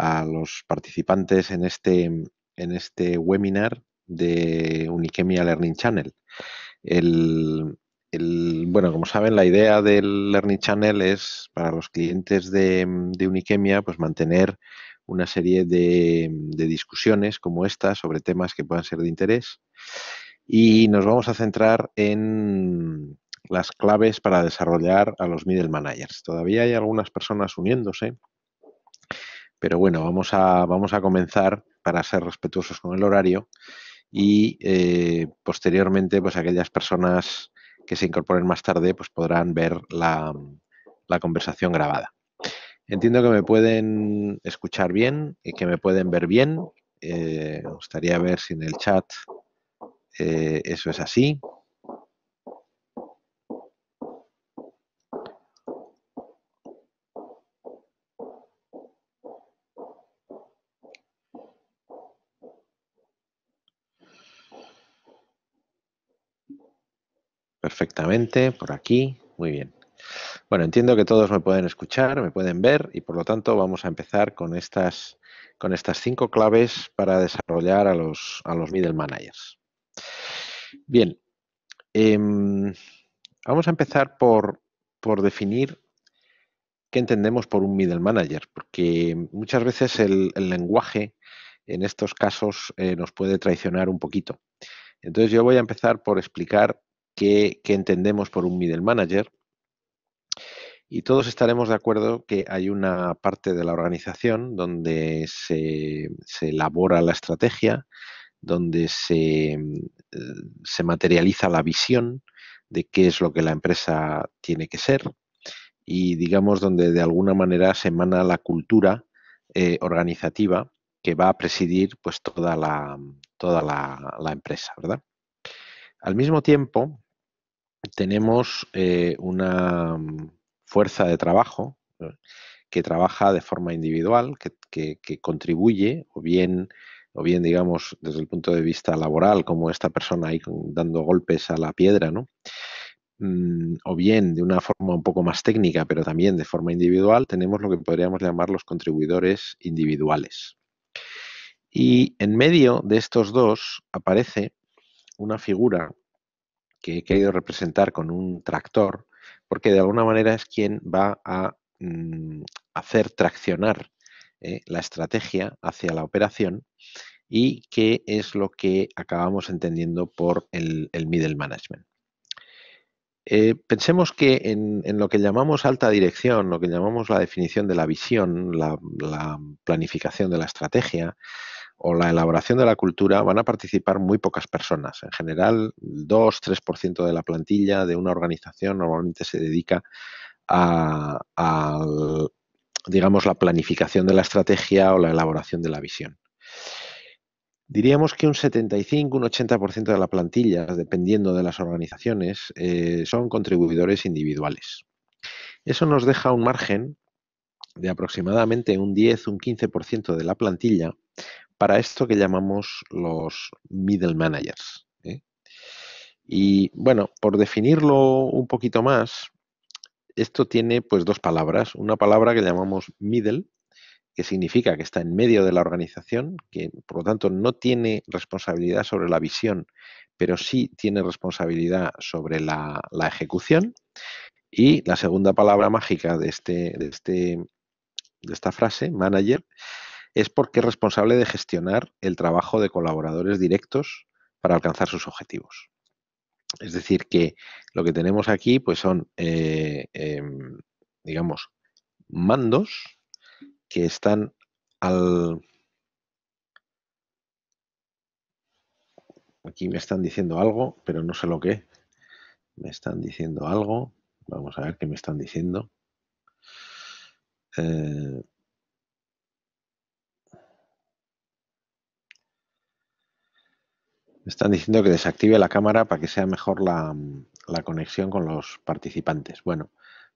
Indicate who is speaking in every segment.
Speaker 1: a los participantes en este, mm, en este webinar de uniquemia Learning Channel. bueno, como saben, la idea del Learning Channel es para los clientes de, mm, de pues, mantener una serie de, mm, de, discusiones como esta sobre temas que puedan ser de interés. Y nos vamos a centrar en las claves para desarrollar a los middle managers. Todavía hay algunas personas uniéndose, pero bueno, vamos a, vamos a comenzar para ser respetuosos con el horario y eh, posteriormente pues aquellas personas que se incorporen más tarde pues podrán ver la, conversación grabada. Entiendo que me pueden escuchar bien y que me pueden ver bien. Eh, me gustaría ver si en el chat eh, eso es así. perfectamente, por aquí, muy bien. Bueno, entiendo que todos me pueden escuchar, me pueden ver y por lo tanto vamos a empezar con estas, con estas cinco claves para desarrollar a los, los middle managers. Bien, em, vamos a empezar por, por definir qué entendemos por un middle manager, porque muchas veces el, lenguaje en estos casos eh, nos puede traicionar un poquito. Entonces yo voy a empezar por explicar qué entendemos por un middle manager. Y todos estaremos de acuerdo que hay una parte de la organización donde se, elabora la estrategia, donde eh, se, materializa la visión de qué es lo que la empresa tiene que ser y digamos donde de alguna manera se emana la cultura eh, organizativa que va a presidir pues toda la, toda empresa, ¿verdad? Al mismo tiempo, tenemos eh, una mm, fuerza de trabajo eh, que trabaja de forma individual, que, contribuye, o bien, o bien, digamos, desde el punto de vista laboral, como esta persona ahí dando golpes a la piedra, mm, o bien de una forma un poco más técnica, pero también de forma individual, tenemos lo que podríamos llamar los contribuidores individuales. Y en medio de estos dos aparece una figura que he querido representar con un tractor, porque de alguna manera es quien va a mm, hacer traccionar eh, la estrategia hacia la operación y qué es lo que acabamos entendiendo por el, middle management. Eh, pensemos que en, lo que llamamos alta dirección, lo que llamamos la definición de la visión, la planificación de la estrategia, o la elaboración de la cultura van a participar muy pocas personas. En general, 2-3% de la plantilla de una organización normalmente se dedica a, digamos, la planificación de la estrategia o la elaboración de la visión. Diríamos que un 75, un 80% de la plantilla, dependiendo de las organizaciones, eh, son contribuidores individuales. Eso nos deja un margen de aproximadamente un 10, un 15% de la plantilla para esto que llamamos los middle managers. ¿eh? Y bueno, por definirlo un poquito más, esto tiene pues dos palabras. Una palabra que llamamos middle, que significa que está en medio de la organización, que por lo tanto no tiene responsabilidad sobre la visión, pero sí tiene responsabilidad sobre la, la ejecución. Y la segunda palabra mágica de, este, de, este, de esta frase, manager, es porque es responsable de gestionar el trabajo de colaboradores directos para alcanzar sus objetivos. Es decir, que lo que tenemos aquí pues son, eh, em, digamos, mandos que están al... Aquí me están diciendo algo, pero no sé lo que. Me están diciendo algo. Vamos a ver qué me están diciendo. Eh... Me están diciendo que desactive la cámara para que sea mejor la, conexión con los participantes. Bueno,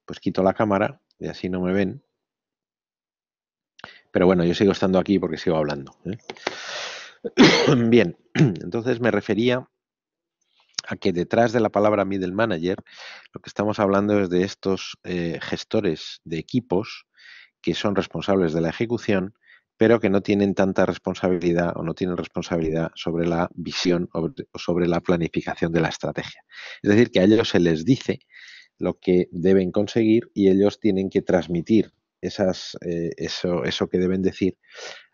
Speaker 1: pues quito la cámara y así no me ven. Pero bueno, yo sigo estando aquí porque sigo hablando. ¿eh? Bien, entonces me refería a que detrás de la palabra middle manager lo que estamos hablando es de estos eh, gestores de equipos que son responsables de la ejecución pero que no tienen tanta responsabilidad o no tienen responsabilidad sobre la visión o sobre la planificación de la estrategia. Es decir, que a ellos se les dice lo que deben conseguir y ellos tienen que transmitir eh, eso, eso que deben decir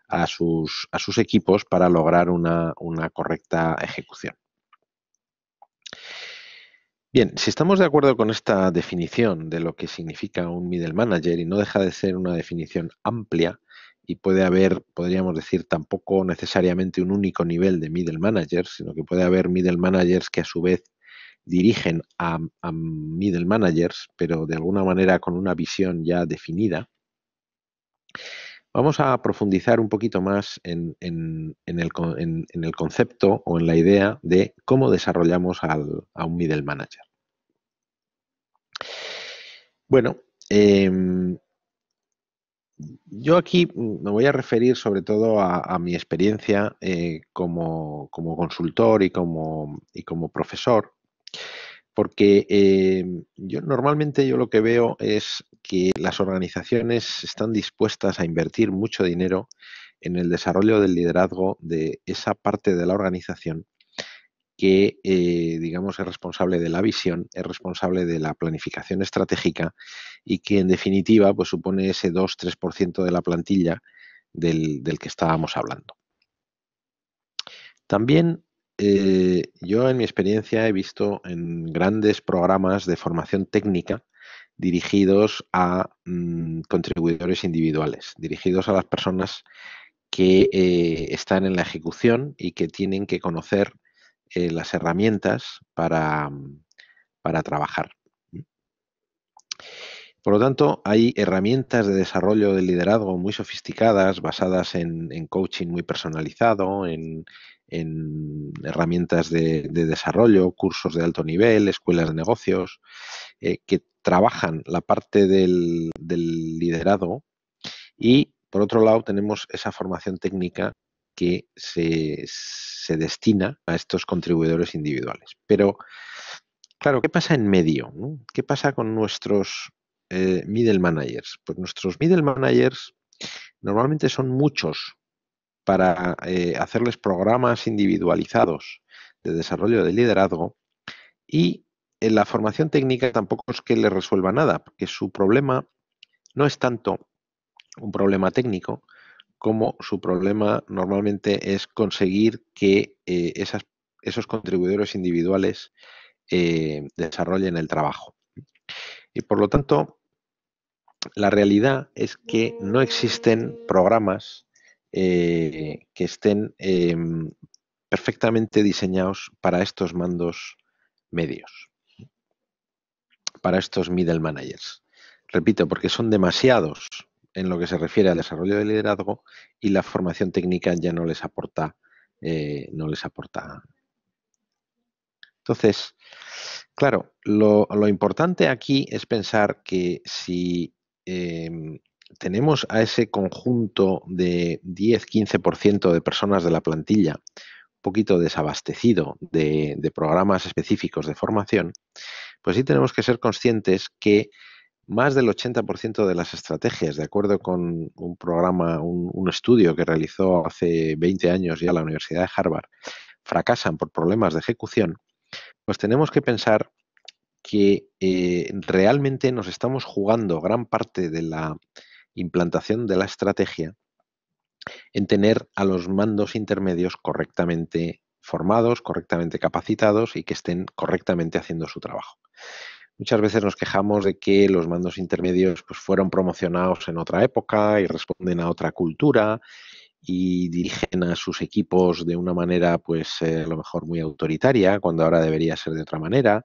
Speaker 1: a sus, a sus equipos para lograr una, una correcta ejecución. Bien, si estamos de acuerdo con esta definición de lo que significa un middle manager y no deja de ser una definición amplia, y puede haber, podríamos decir, tampoco necesariamente un único nivel de middle manager, sino que puede haber middle managers que a su vez dirigen a, middle managers, pero de alguna manera con una visión ya definida. Vamos a profundizar un poquito más en, el, concepto o en la idea de cómo desarrollamos a un middle manager. Bueno, em, yo aquí me voy a referir sobre todo a, mi experiencia eh, como, consultor y como, profesor, porque eh, yo normalmente yo lo que veo es que las organizaciones están dispuestas a invertir mucho dinero en el desarrollo del liderazgo de esa parte de la organización que, eh, digamos, es responsable de la visión, es responsable de la planificación estratégica y que, en definitiva, pues supone ese 2-3% de la plantilla del, que estábamos hablando. También eh, yo, en mi experiencia, he visto en grandes programas de formación técnica dirigidos a mm, contribuidores individuales, dirigidos a las personas que eh, están en la ejecución y que tienen que conocer eh, las herramientas para, mm, trabajar. Por lo tanto, hay herramientas de desarrollo de liderazgo muy sofisticadas, basadas en, coaching muy personalizado, en, herramientas de, desarrollo, cursos de alto nivel, escuelas de negocios, eh, que trabajan la parte del, del liderazgo. Y, por otro lado, tenemos esa formación técnica que se, destina a estos contribuidores individuales. Pero, claro, ¿qué pasa en medio? ¿Qué pasa con nuestros eh, middle managers? Pues nuestros middle managers normalmente son muchos para eh, hacerles programas individualizados de desarrollo de liderazgo y en la formación técnica tampoco es que le resuelva nada, porque su problema no es tanto un problema técnico, Cómo su problema normalmente es conseguir que eh, esos contribuidores individuales eh, desarrollen el trabajo. Y por lo tanto, la realidad es que no existen programas eh, que estén em, perfectamente diseñados para estos mandos medios, para estos middle managers. Repito, porque son demasiados en lo que se refiere al desarrollo de liderazgo y la formación técnica ya no les aporta, eh, no les aporta. Entonces, claro, lo, importante aquí es pensar que si em, tenemos a ese conjunto de 10-15% de personas de la plantilla un poquito desabastecido de programas específicos de formación, pues sí tenemos que ser conscientes que más del 80% de las estrategias, de acuerdo con un programa, un, estudio que realizó hace 20 años ya la Universidad de Harvard, fracasan por problemas de ejecución, pues tenemos que pensar que eh, realmente nos estamos jugando gran parte de la implantación de la estrategia en tener a los mandos intermedios correctamente formados, correctamente capacitados y que estén correctamente haciendo su trabajo. Muchas veces nos quejamos de que los mandos intermedios pues, fueron promocionados en otra época y responden a otra cultura y dirigen a sus equipos de una manera, pues eh, a lo mejor muy autoritaria, cuando ahora debería ser de otra manera.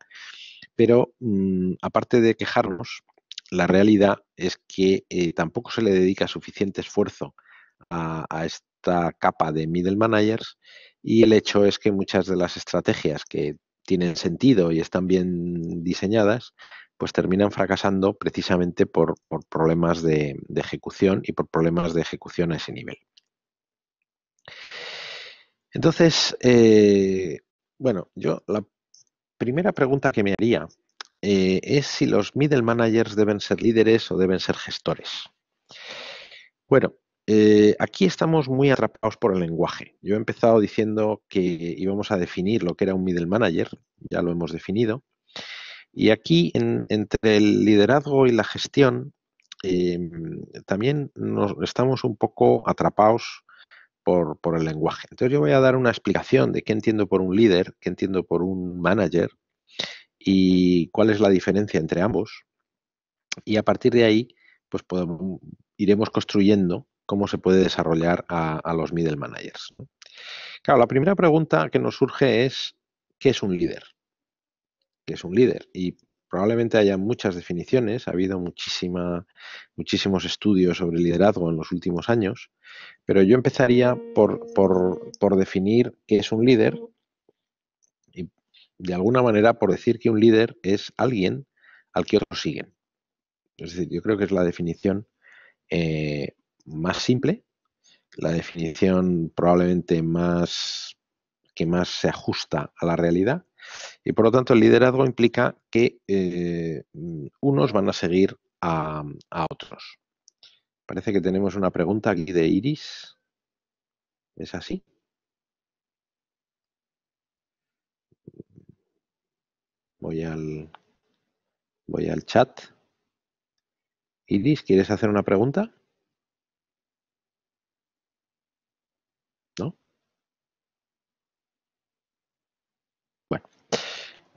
Speaker 1: Pero mm, aparte de quejarnos, la realidad es que eh, tampoco se le dedica suficiente esfuerzo a, a esta capa de middle managers y el hecho es que muchas de las estrategias que tienen sentido y están bien diseñadas, pues terminan fracasando precisamente por, problemas de, ejecución y por problemas de ejecución a ese nivel. Entonces, eh, bueno, yo la primera pregunta que me haría eh, es si los middle managers deben ser líderes o deben ser gestores. Bueno, eh, aquí estamos muy atrapados por el lenguaje. Yo he empezado diciendo que íbamos a definir lo que era un middle manager, ya lo hemos definido. Y aquí, entre el liderazgo y la gestión, em, también nos, estamos un poco atrapados por, el lenguaje. Entonces yo voy a dar una explicación de qué entiendo por un líder, qué entiendo por un manager y cuál es la diferencia entre ambos. Y a partir de ahí, pues iremos construyendo cómo se puede desarrollar a, los middle managers. Claro, la primera pregunta que nos surge es, ¿qué es un líder? ¿Qué es un líder? Y probablemente haya muchas definiciones, ha habido muchísimos estudios sobre liderazgo en los últimos años, pero yo empezaría por, definir qué es un líder y de alguna manera por decir que un líder es alguien al que otros siguen. Es decir, yo creo que es la definición eh, más simple, la definición probablemente más que más se ajusta a la realidad y por lo tanto el liderazgo implica que eh, unos van a seguir a, a, otros. Parece que tenemos una pregunta aquí de Iris. ¿Es así? Voy al, voy al chat. Iris, ¿quieres hacer una pregunta?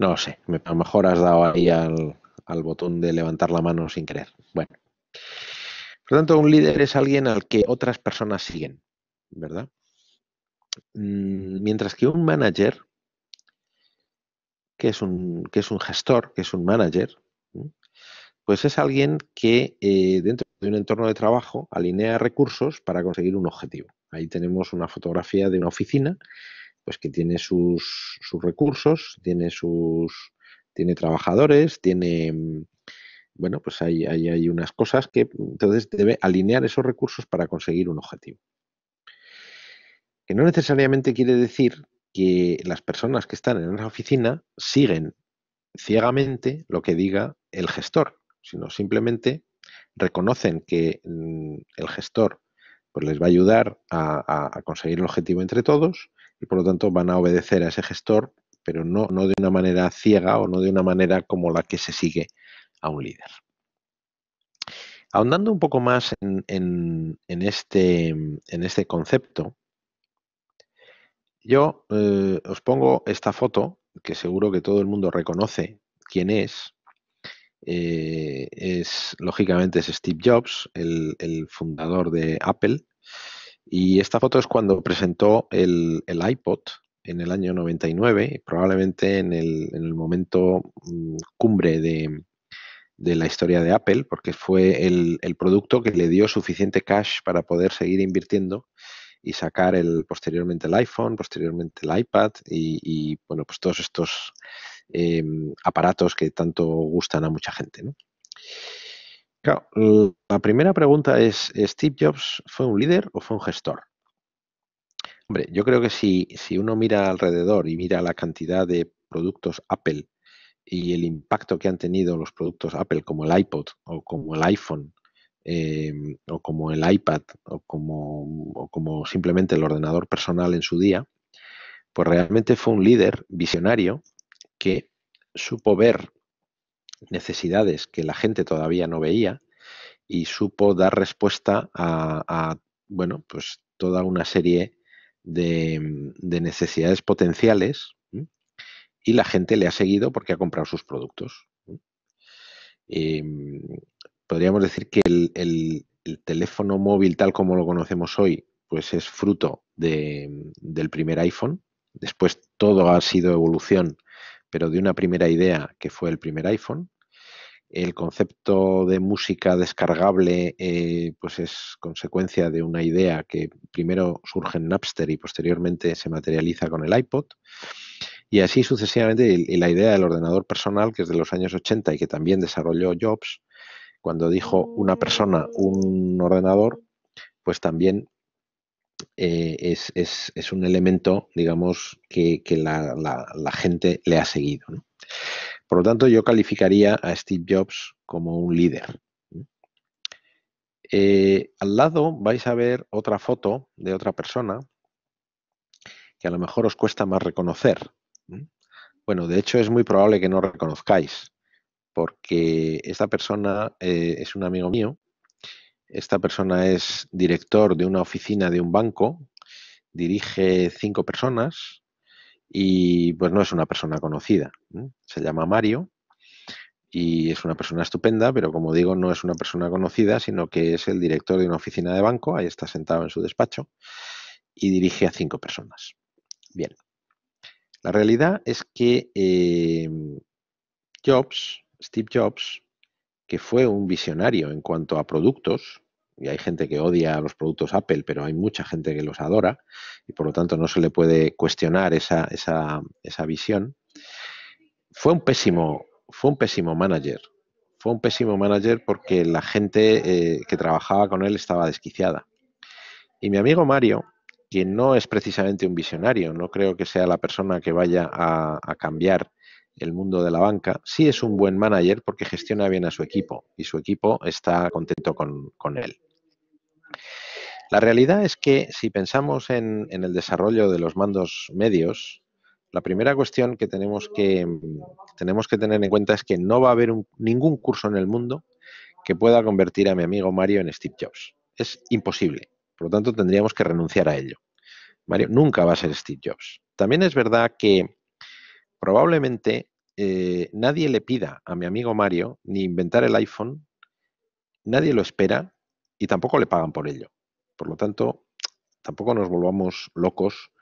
Speaker 1: No lo sé, a lo mejor has dado ahí al, botón de levantar la mano sin querer. Bueno. Por lo tanto, un líder es alguien al que otras personas siguen, ¿verdad? Mm, mientras que un manager, que es un, gestor, que es un manager, pues es alguien que eh, dentro de un entorno de trabajo alinea recursos para conseguir un objetivo. Ahí tenemos una fotografía de una oficina pues que tiene sus, recursos, tiene sus tiene trabajadores, tiene bueno, pues hay, hay, unas cosas que entonces debe alinear esos recursos para conseguir un objetivo. Que no necesariamente quiere decir que las personas que están en una oficina siguen ciegamente lo que diga el gestor, sino simplemente reconocen que mm, el gestor pues, les va a ayudar a, a conseguir el objetivo entre todos y por lo tanto van a obedecer a ese gestor, pero no, no de una manera ciega o no de una manera como la que se sigue a un líder. Ahondando un poco más en, en, este, este, concepto, yo eh, os pongo esta foto, que seguro que todo el mundo reconoce quién es. Eh, es lógicamente es Steve Jobs, el, el fundador de Apple. Y esta foto es cuando presentó el, iPod en el año 99, probablemente en el, en el momento mm, cumbre de, la historia de Apple, porque fue el, producto que le dio suficiente cash para poder seguir invirtiendo y sacar el, posteriormente el iPhone, posteriormente el iPad y, bueno, pues todos estos em, aparatos que tanto gustan a mucha gente la primera pregunta es, ¿Steve Jobs fue un líder o fue un gestor? Hombre, yo creo que si, si uno mira alrededor y mira la cantidad de productos Apple y el impacto que han tenido los productos Apple como el iPod o como el iPhone eh, o como el iPad o como, o como simplemente el ordenador personal en su día, pues realmente fue un líder visionario que supo ver necesidades que la gente todavía no veía y supo dar respuesta a, bueno, pues toda una serie de, mm, necesidades potenciales y la gente le ha seguido porque ha comprado sus productos. Mm, podríamos decir que el, teléfono móvil tal como lo conocemos hoy, pues es fruto mm, del primer iPhone. Después todo ha sido evolución pero de una primera idea que fue el primer iPhone. El concepto de música descargable eh, pues es consecuencia de una idea que primero surge en Napster y posteriormente se materializa con el iPod. Y así sucesivamente, la idea del ordenador personal, que es de los años 80 y que también desarrolló Jobs, cuando dijo una persona, un ordenador, pues también eh, es, un elemento, digamos, que, la, gente le ha seguido. Por lo tanto, yo calificaría a Steve Jobs como un líder. Eh, al lado vais a ver otra foto de otra persona que a lo mejor os cuesta más reconocer. Bueno, de hecho es muy probable que no reconozcáis, porque esta persona eh, es un amigo mío esta persona es director de una oficina de un banco, dirige cinco personas y pues no es una persona conocida. Se llama Mario y es una persona estupenda, pero como digo, no es una persona conocida, sino que es el director de una oficina de banco, ahí está sentado en su despacho, y dirige a cinco personas. Bien, la realidad es que eh, Jobs, Steve Jobs, que fue un visionario en cuanto a productos, y hay gente que odia los productos Apple, pero hay mucha gente que los adora, y por lo tanto no se le puede cuestionar esa, visión, fue un pésimo, fue un pésimo manager. Fue un pésimo manager porque la gente eh, que trabajaba con él estaba desquiciada. Y mi amigo Mario, quien no es precisamente un visionario, no creo que sea la persona que vaya a cambiar el mundo de la banca, sí es un buen manager porque gestiona bien a su equipo y su equipo está contento con, él. La realidad es que si pensamos en, el desarrollo de los mandos medios, la primera cuestión que tenemos que, tenemos que tener en cuenta es que no va a haber ningún curso en el mundo que pueda convertir a mi amigo Mario en Steve Jobs. Es imposible. Por lo tanto, tendríamos que renunciar a ello. Mario nunca va a ser Steve Jobs. También es verdad que probablemente eh, nadie le pida a mi amigo Mario ni inventar el iPhone, nadie lo espera y tampoco le pagan por ello. Por lo tanto, tampoco nos volvamos locos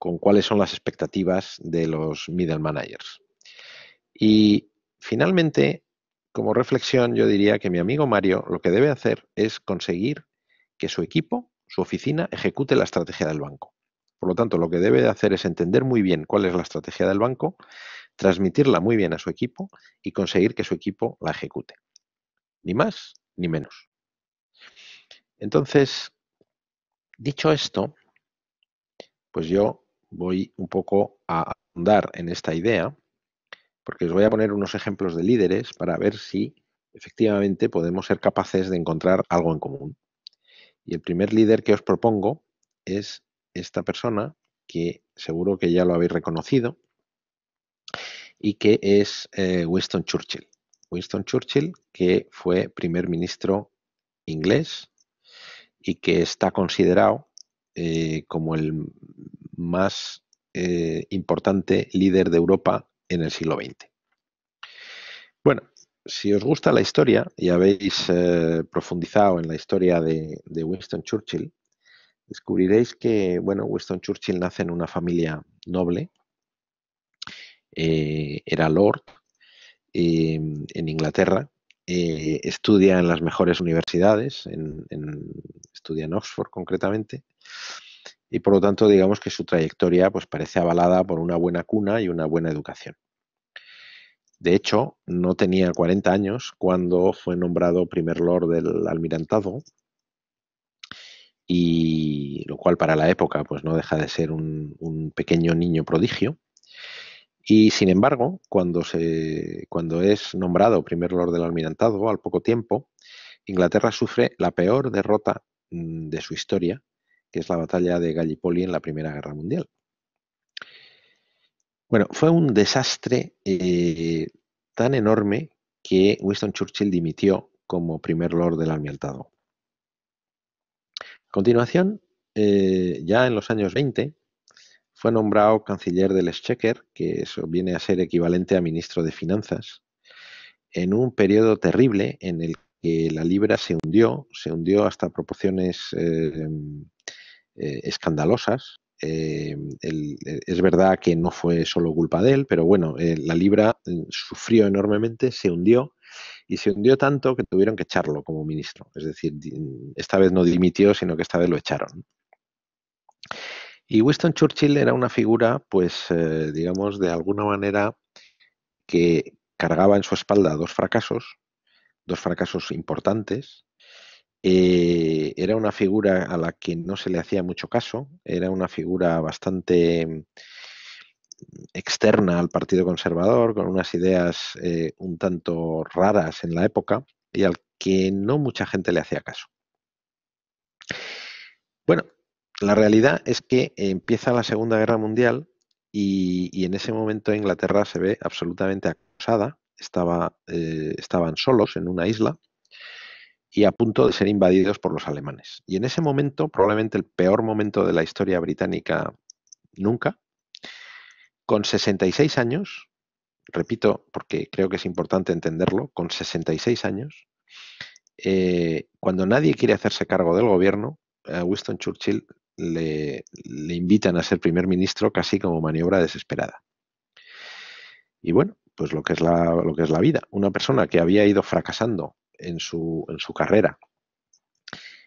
Speaker 1: con cuáles son las expectativas de los middle managers. Y finalmente, como reflexión, yo diría que mi amigo Mario lo que debe hacer es conseguir que su equipo, su oficina, ejecute la estrategia del banco. Por lo tanto, lo que debe hacer es entender muy bien cuál es la estrategia del banco, transmitirla muy bien a su equipo y conseguir que su equipo la ejecute. Ni más ni menos. Entonces, dicho esto, pues yo voy un poco a ahondar en esta idea, porque os voy a poner unos ejemplos de líderes para ver si efectivamente podemos ser capaces de encontrar algo en común. Y el primer líder que os propongo es esta persona que seguro que ya lo habéis reconocido, y que es eh, Winston Churchill. Winston Churchill, que fue primer ministro inglés y que está considerado eh, como el más eh, importante líder de Europa en el siglo XX. Bueno, si os gusta la historia y habéis profundizado en la historia de, de, Winston Churchill, descubriréis que, bueno, Winston Churchill nace en una familia noble, eh, era Lord em, en Inglaterra, eh, estudia en las mejores universidades, en, estudia en Oxford concretamente, y por lo tanto digamos que su trayectoria pues, parece avalada por una buena cuna y una buena educación. De hecho, no tenía 40 años cuando fue nombrado primer lord del almirantado, y lo cual para la época pues no deja de ser un pequeño niño prodigio. Y sin embargo, cuando, se, cuando es nombrado primer Lord del Almirantado, al poco tiempo, Inglaterra sufre la peor derrota mm, de su historia, que es la batalla de Gallipoli en la Primera Guerra Mundial. Bueno, fue un desastre eh, tan enorme que Winston Churchill dimitió como primer Lord del Almirantado. A continuación, eh, ya en los años 20, fue nombrado canciller del Exchequer, que eso viene a ser equivalente a ministro de Finanzas, en un periodo terrible en el que la libra se hundió, se hundió hasta proporciones eh, eh, escandalosas. Eh, es verdad que no fue solo culpa de él, pero bueno, la libra sufrió enormemente, se hundió y se hundió tanto que tuvieron que echarlo como ministro. Es decir, esta vez no dimitió, sino que esta vez lo echaron. Y Winston Churchill era una figura, pues, eh, digamos, de alguna manera que cargaba en su espalda dos fracasos, dos fracasos importantes. Eh, era una figura a la que no se le hacía mucho caso, era una figura bastante mm, externa al Partido Conservador, con unas ideas eh, un tanto raras en la época y al que no mucha gente le hacía caso. Bueno, la realidad es que empieza la Segunda Guerra Mundial y, en ese momento Inglaterra se ve absolutamente acosada, Estaba, eh, estaban solos en una isla y a punto de ser invadidos por los alemanes. Y en ese momento, probablemente el peor momento de la historia británica nunca, con 66 años, repito, porque creo que es importante entenderlo, con 66 años, eh, cuando nadie quiere hacerse cargo del gobierno, eh, Winston Churchill le, invitan a ser primer ministro casi como maniobra desesperada. Y bueno, pues lo que es la, lo que es la vida. Una persona que había ido fracasando en su, carrera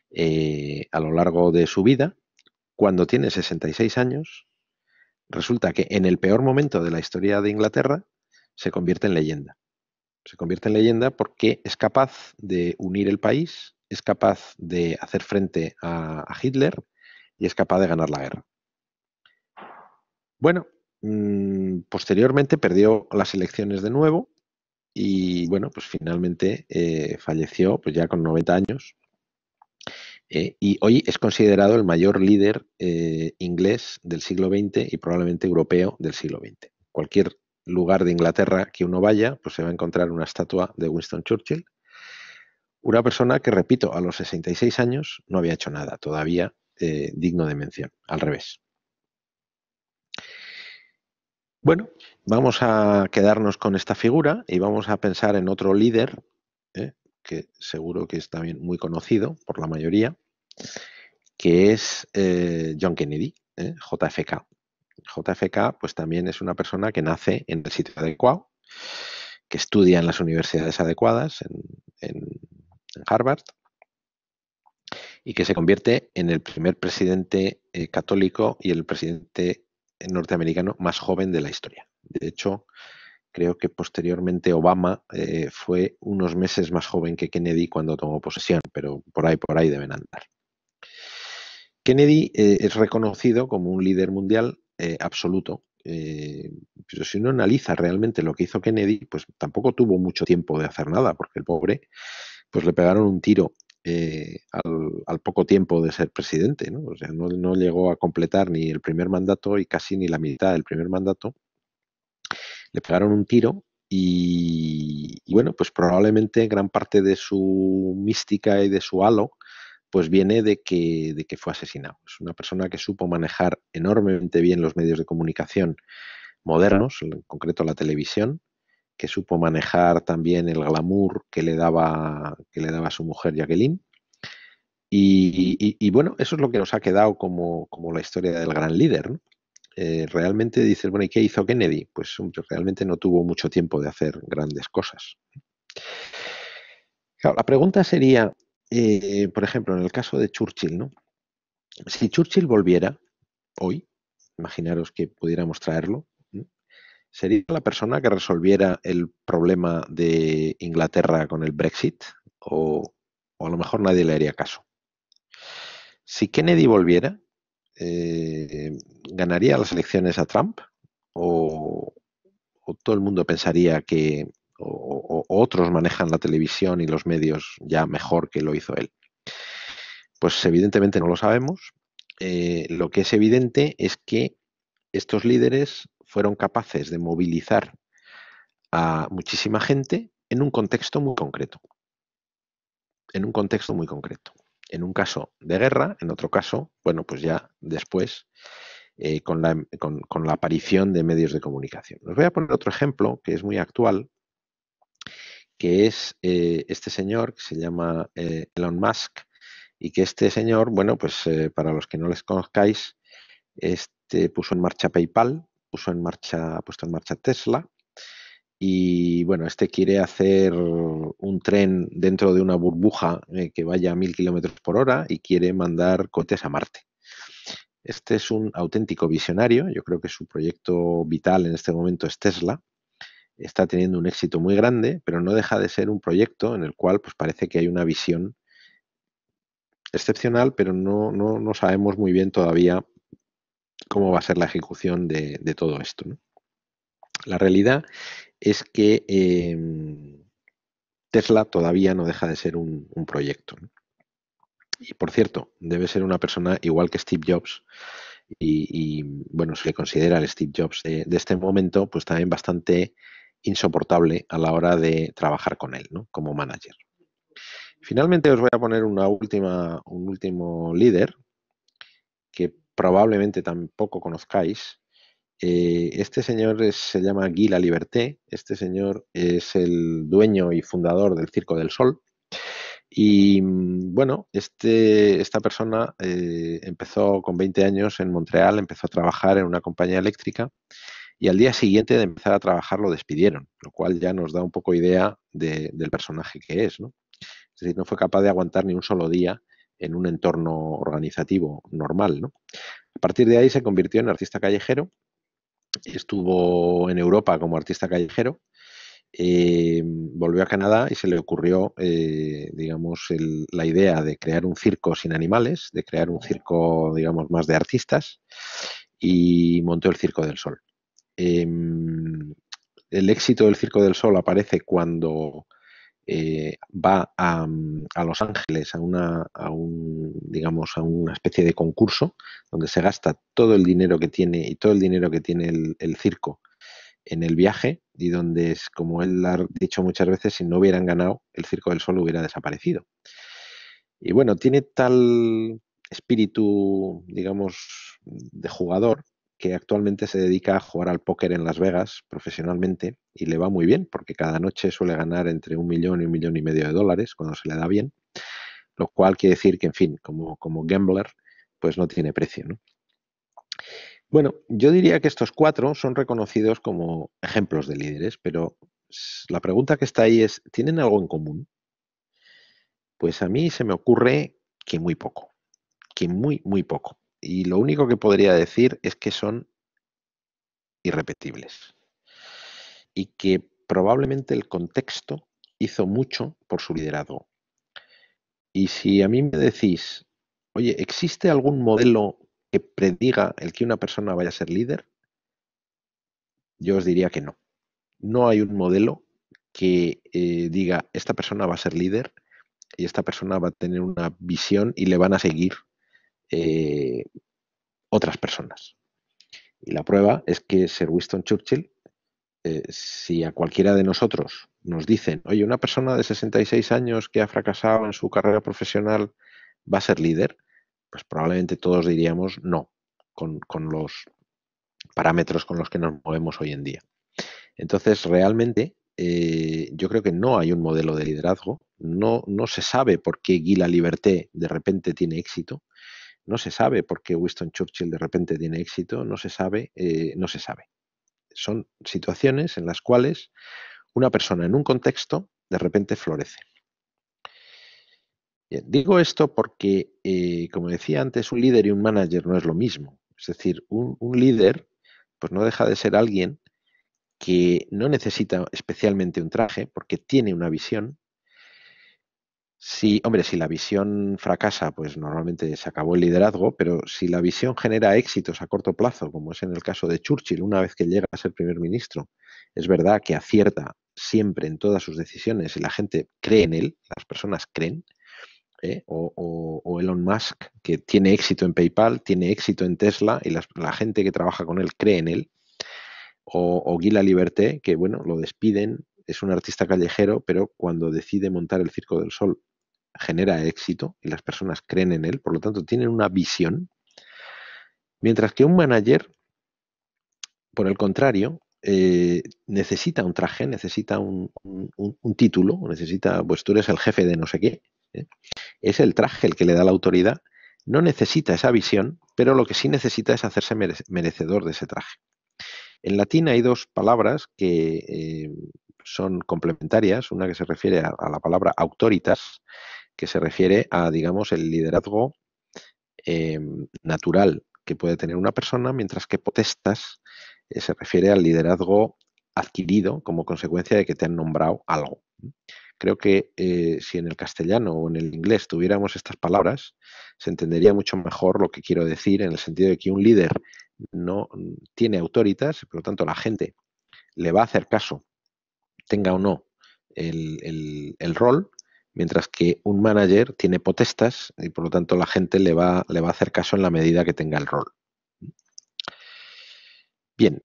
Speaker 1: eh, a lo largo de su vida, cuando tiene 66 años, resulta que en el peor momento de la historia de Inglaterra se convierte en leyenda. Se convierte en leyenda porque es capaz de unir el país, es capaz de hacer frente a Hitler, y es capaz de ganar la guerra. Bueno, mm, posteriormente perdió las elecciones de nuevo y bueno, pues finalmente eh, falleció pues ya con 90 años eh, y hoy es considerado el mayor líder eh, inglés del siglo XX y probablemente europeo del siglo XX. Cualquier lugar de Inglaterra que uno vaya, pues se va a encontrar una estatua de Winston Churchill, una persona que, repito, a los 66 años no había hecho nada todavía este, digno de mención, al revés. Bueno, vamos a quedarnos con esta figura y vamos a pensar en otro líder, ¿eh? que seguro que es también muy conocido por la mayoría, que es eh, John Kennedy, ¿eh? JFK. JFK, pues también es una persona que nace en el sitio adecuado, que estudia en las universidades adecuadas, en Harvard, y que se convierte en el primer presidente eh, católico y el presidente norteamericano más joven de la historia. De hecho, creo que posteriormente Obama eh, fue unos meses más joven que Kennedy cuando tomó posesión, pero por ahí, por ahí deben andar. Kennedy eh, es reconocido como un líder mundial absoluto pero si uno analiza realmente lo que hizo Kennedy, pues tampoco tuvo mucho tiempo de hacer nada, porque el pobre, pues le pegaron un tiro eh, al, poco tiempo de ser presidente. ¿no? O sea, no, llegó a completar ni el primer mandato y casi ni la mitad del primer mandato. Le pegaron un tiro y, y bueno, pues probablemente gran parte de su mística y de su halo pues viene de que, de que fue asesinado. Es una persona que supo manejar enormemente bien los medios de comunicación modernos, en concreto la televisión, que supo manejar también el glamour que le daba, que le daba su mujer Jacqueline. Y, bueno, eso es lo que nos ha quedado como, la historia del gran líder. Eh, realmente dices, bueno, ¿y qué hizo Kennedy? Pues realmente no tuvo mucho tiempo de hacer grandes cosas. la pregunta sería, eh, por ejemplo, en el caso de Churchill, ¿no? Si Churchill volviera hoy, imaginaros que pudiéramos traerlo, ¿Sería la persona que resolviera el problema de Inglaterra con el Brexit? O, o a lo mejor nadie le haría caso. Si Kennedy volviera, eh, ¿ganaría las elecciones a Trump? O, todo el mundo pensaría que otros manejan la televisión y los medios ya mejor que lo hizo él? Pues evidentemente no lo sabemos. Eh, lo que es evidente es que estos líderes fueron capaces de movilizar a muchísima gente en un contexto muy concreto. En un contexto muy concreto. En un caso de guerra, en otro caso, bueno, pues ya después, eh, con, la, aparición de medios de comunicación. Os voy a poner otro ejemplo que es muy actual, que es eh, este señor que se llama eh, Elon Musk y que este señor, bueno, pues para los que no les conozcáis, este puso en marcha PayPal, puso en marcha, puesto en marcha Tesla. Y bueno, este quiere hacer un tren dentro de una burbuja eh, que vaya a mil kilómetros por hora y quiere mandar cohetes a Marte. Este es un auténtico visionario. Yo creo que su proyecto vital en este momento es Tesla. Está teniendo un éxito muy grande, pero no deja de ser un proyecto en el cual pues, parece que hay una visión excepcional, pero no, no sabemos muy bien todavía cómo va a ser la ejecución de, todo esto. La realidad es que em, Tesla todavía no deja de ser un, proyecto. Y por cierto, debe ser una persona igual que Steve Jobs. Y, bueno, se le considera el Steve Jobs de, este momento, pues también bastante insoportable a la hora de trabajar con él, Como manager. Finalmente os voy a poner un último líder que probablemente tampoco conozcáis. Eh, este señor se llama Guy La Liberté, este señor es el dueño y fundador del Circo del Sol. Y mm, bueno, este, esta persona eh, empezó con 20 años en Montreal, empezó a trabajar en una compañía eléctrica y al día siguiente de empezar a trabajar lo despidieron, lo cual ya nos da un poco idea del personaje que es. ¿no? Es decir, no fue capaz de aguantar ni un solo día en un entorno organizativo normal. A partir de ahí se convirtió en artista callejero, estuvo en Europa como artista callejero, eh, volvió a Canadá y se le ocurrió, eh, digamos, la idea de crear un circo sin animales, de crear un circo, digamos, más de artistas, y montó el Circo del Sol. Em, el éxito del Circo del Sol aparece cuando eh, va a, Los Ángeles a una, a digamos, a una especie de concurso donde se gasta todo el dinero que tiene y todo el dinero que tiene el, el circo en el viaje y donde, es, como él ha dicho muchas veces, si no hubieran ganado, el Circo del Sol hubiera desaparecido. Y bueno, tiene tal espíritu, digamos, de jugador que actualmente se dedica a jugar al póker en Las Vegas profesionalmente y le va muy bien porque cada noche suele ganar entre un millón y un millón y medio de dólares cuando se le da bien, lo cual quiere decir que, en fin, como, como gambler, pues no tiene precio. Bueno, yo diría que estos cuatro son reconocidos como ejemplos de líderes, pero la pregunta que está ahí es, ¿tienen algo en común? Pues a mí se me ocurre que muy poco, que muy, muy poco y lo único que podría decir es que son irrepetibles y que probablemente el contexto hizo mucho por su liderazgo. Y si a mí me decís, oye, ¿existe algún modelo que prediga el que una persona vaya a ser líder? Yo os diría que no. No hay un modelo que eh, diga, esta persona va a ser líder y esta persona va a tener una visión y le van a seguir eh, otras personas. Y la prueba es que Sir Winston Churchill, eh, si a cualquiera de nosotros nos dicen, oye, una persona de 66 años que ha fracasado en su carrera profesional va a ser líder, pues probablemente todos diríamos no, con, los parámetros con los que nos movemos hoy en día. Entonces, realmente, eh, yo creo que no hay un modelo de liderazgo, no, no se sabe por qué Guy Liberté de repente tiene éxito, no se sabe por qué Winston Churchill de repente tiene éxito, no se sabe, eh, no se sabe. Son situaciones en las cuales una persona en un contexto de repente florece. digo esto porque, eh, como decía antes, un líder y un manager no es lo mismo. Es decir, un, un líder pues no deja de ser alguien que no necesita especialmente un traje porque tiene una visión, si, hombre, si la visión fracasa, pues normalmente se acabó el liderazgo, pero si la visión genera éxitos a corto plazo, como es en el caso de Churchill, una vez que llega a ser primer ministro, es verdad que acierta siempre en todas sus decisiones y la gente cree en él, las personas creen, ¿eh? o, Elon Musk, que tiene éxito en PayPal, tiene éxito en Tesla y la gente que trabaja con él cree en él, o, Gila Liberté, que bueno, lo despiden, es un artista callejero, pero cuando decide montar el Circo del Sol genera éxito y las personas creen en él, por lo tanto tienen una visión, mientras que un manager, por el contrario, eh, necesita un traje, necesita un, título, necesita, pues tú eres el jefe de no sé qué. ¿eh? Es el traje el que le da la autoridad. No necesita esa visión, pero lo que sí necesita es hacerse merecedor de ese traje. En latín hay dos palabras que eh, son complementarias, una que se refiere a la palabra autoritas que se refiere a, digamos, el liderazgo em, natural que puede tener una persona, mientras que potestas eh, se refiere al liderazgo adquirido como consecuencia de que te han nombrado algo. Creo que eh, si en el castellano o en el inglés tuviéramos estas palabras, se entendería mucho mejor lo que quiero decir en el sentido de que un líder no mm, tiene autoritas, por lo tanto la gente le va a hacer caso, tenga o no el, el rol, mientras que un manager tiene potestas y por lo tanto la gente le va, a hacer caso en la medida que tenga el rol. Bien,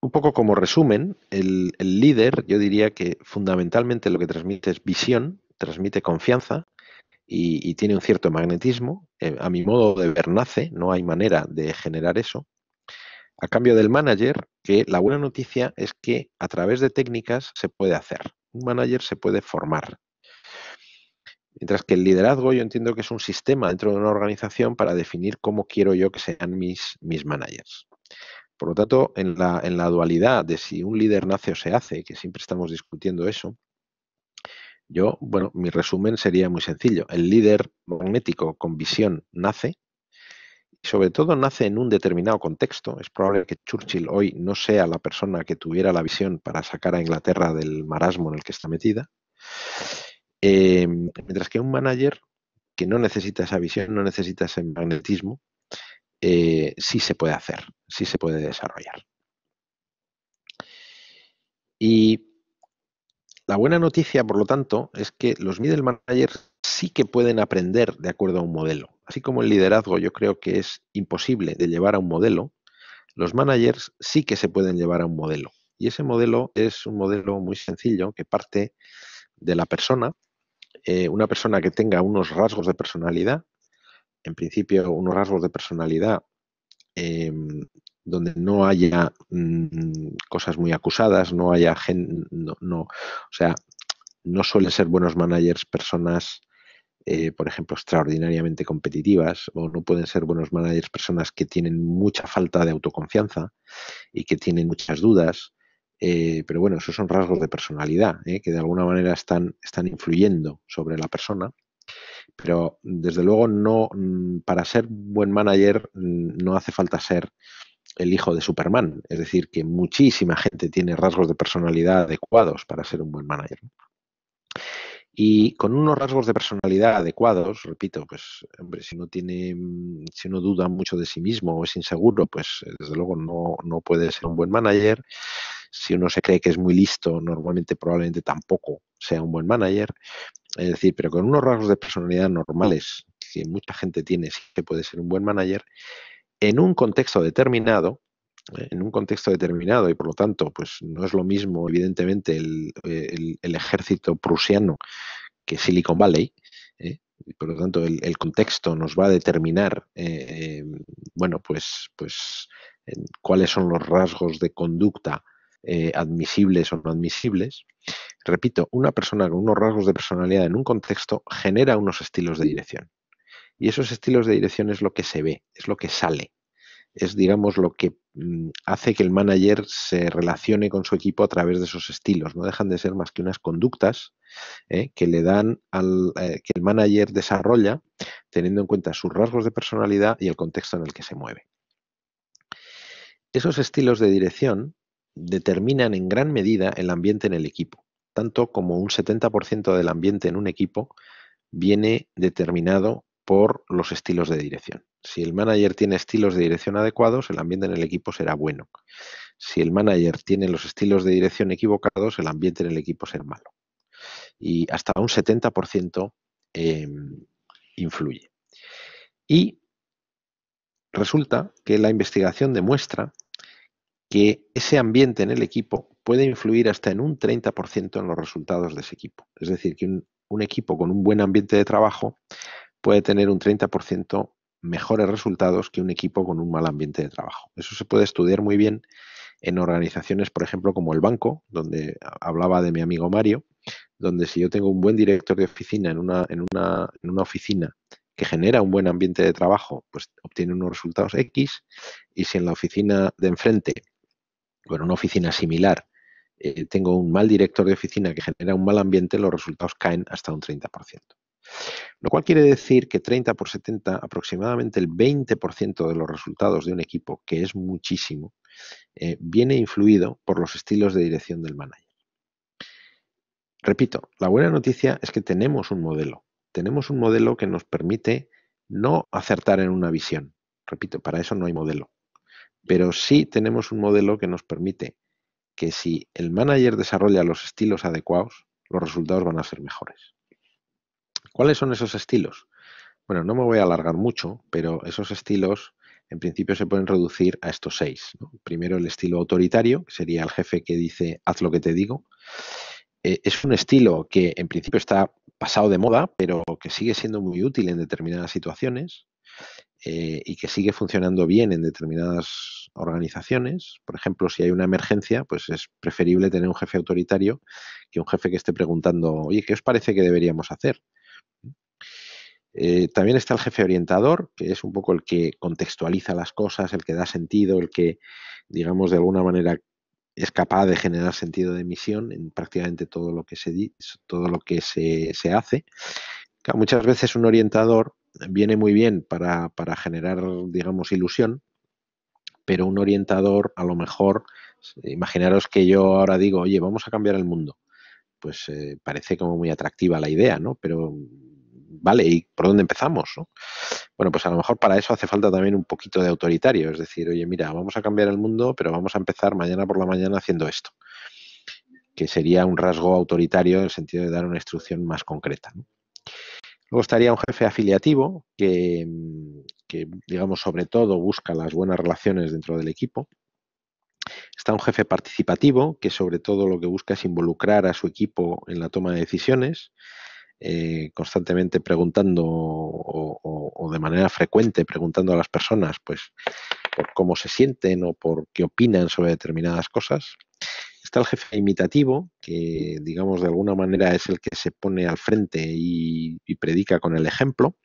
Speaker 1: un poco como resumen, el, líder yo diría que fundamentalmente lo que transmite es visión, transmite confianza y, tiene un cierto magnetismo. Eh, a mi modo de ver, nace, no hay manera de generar eso. A cambio del manager, que la buena noticia es que a través de técnicas se puede hacer un manager se puede formar. Mientras que el liderazgo yo entiendo que es un sistema dentro de una organización para definir cómo quiero yo que sean mis, mis managers. Por lo tanto, en la, en la dualidad de si un líder nace o se hace, que siempre estamos discutiendo eso, yo, bueno, mi resumen sería muy sencillo. El líder magnético con visión nace, y sobre todo nace en un determinado contexto. Es probable que Churchill hoy no sea la persona que tuviera la visión para sacar a Inglaterra del marasmo en el que está metida. Em, mientras que un manager que no necesita esa visión, no necesita ese magnetismo, eh, sí se puede hacer, sí se puede desarrollar. Y la buena noticia, por lo tanto, es que los middle managers sí que pueden aprender de acuerdo a un modelo. Así como el liderazgo yo creo que es imposible de llevar a un modelo, los managers sí que se pueden llevar a un modelo. Y ese modelo es un modelo muy sencillo que parte de la persona eh, una persona que tenga unos rasgos de personalidad, en principio unos rasgos de personalidad em, donde no haya mm, cosas muy acusadas, no haya no, o sea, no suelen ser buenos managers personas, eh, por ejemplo, extraordinariamente competitivas, o no pueden ser buenos managers personas que tienen mucha falta de autoconfianza y que tienen muchas dudas eh, pero bueno, esos son rasgos de personalidad, eh, que de alguna manera están, están influyendo sobre la persona. Pero desde luego no, mm, para ser buen manager mm, no hace falta ser el hijo de Superman. Es decir, que muchísima gente tiene rasgos de personalidad adecuados para ser un buen manager. Y con unos rasgos de personalidad adecuados, repito, pues hombre, si uno tiene, mm, si uno duda mucho de sí mismo o es inseguro, pues desde luego no, no puede ser un buen manager si uno se cree que es muy listo, normalmente probablemente tampoco sea un buen manager. Es decir, pero con unos rasgos de personalidad normales que mucha gente tiene, sí que puede ser un buen manager, en un contexto determinado, eh, en un contexto determinado y por lo tanto, pues no es lo mismo evidentemente el, eh, ejército prusiano que Silicon Valley, eh, por lo tanto el, contexto nos va a determinar em, bueno pues pues cuáles son los rasgos de conducta eh, admisibles o no admisibles. Repito, una persona con unos rasgos de personalidad en un contexto genera unos estilos de dirección. Y esos estilos de dirección es lo que se ve, es lo que sale, es, digamos, lo que mm, hace que el manager se relacione con su equipo a través de esos estilos. No dejan de ser más que unas conductas eh, que le dan al eh, que el manager desarrolla teniendo en cuenta sus rasgos de personalidad y el contexto en el que se mueve. Esos estilos de dirección determinan en gran medida el ambiente en el equipo, tanto como un 70% del ambiente en un equipo viene determinado por los estilos de dirección. Si el manager tiene estilos de dirección adecuados, el ambiente en el equipo será bueno. Si el manager tiene los estilos de dirección equivocados, el ambiente en el equipo será malo. Y hasta un 70% em, influye. Y resulta que la investigación demuestra que ese ambiente en el equipo puede influir hasta en un 30% en los resultados de ese equipo. Es decir, que un, equipo con un buen ambiente de trabajo puede tener un 30% mejores resultados que un equipo con un mal ambiente de trabajo. Eso se puede estudiar muy bien en organizaciones, por ejemplo, como el banco, donde hablaba de mi amigo Mario, donde si yo tengo un buen director de oficina en una, en una oficina que genera un buen ambiente de trabajo, pues obtiene unos resultados X, y si en la oficina de enfrente bueno, una oficina similar, eh, tengo un mal director de oficina que genera un mal ambiente, los resultados caen hasta un 30%. Lo cual quiere decir que 30 por 70, aproximadamente el 20% de los resultados de un equipo, que es muchísimo, eh, viene influido por los estilos de dirección del manager. Repito, la buena noticia es que tenemos un modelo. Tenemos un modelo que nos permite no acertar en una visión. Repito, para eso no hay modelo. Pero sí tenemos un modelo que nos permite que si el manager desarrolla los estilos adecuados, los resultados van a ser mejores. ¿Cuáles son esos estilos? Bueno, no me voy a alargar mucho, pero esos estilos en principio se pueden reducir a estos seis. Primero el estilo autoritario, que sería el jefe que dice haz lo que te digo. Eh, es un estilo que en principio está pasado de moda, pero que sigue siendo muy útil en determinadas situaciones. Eh, y que sigue funcionando bien en determinadas organizaciones. Por ejemplo, si hay una emergencia, pues es preferible tener un jefe autoritario que un jefe que esté preguntando, oye, ¿qué os parece que deberíamos hacer? Eh, también está el jefe orientador, que es un poco el que contextualiza las cosas, el que da sentido, el que, digamos, de alguna manera es capaz de generar sentido de misión en prácticamente todo lo que se, todo lo que se, se hace muchas veces un orientador viene muy bien para, generar, digamos, ilusión, pero un orientador a lo mejor, imaginaros que yo ahora digo, oye, vamos a cambiar el mundo. Pues eh, parece como muy atractiva la idea, ¿no? Pero ¿vale? ¿Y por dónde empezamos? Bueno, pues a lo mejor para eso hace falta también un poquito de autoritario, es decir, oye, mira, vamos a cambiar el mundo, pero vamos a empezar mañana por la mañana haciendo esto, que sería un rasgo autoritario en el sentido de dar una instrucción más concreta. ¿no? Luego estaría un jefe afiliativo mm, que, digamos, sobre todo busca las buenas relaciones dentro del equipo. Está un jefe participativo que sobre todo lo que busca es involucrar a su equipo en la toma de decisiones, eh, constantemente preguntando o, de manera frecuente preguntando a las personas pues, por cómo se sienten o por qué opinan sobre determinadas cosas. Está el jefe imitativo, que digamos de alguna manera es el que se pone al frente y, predica con el ejemplo.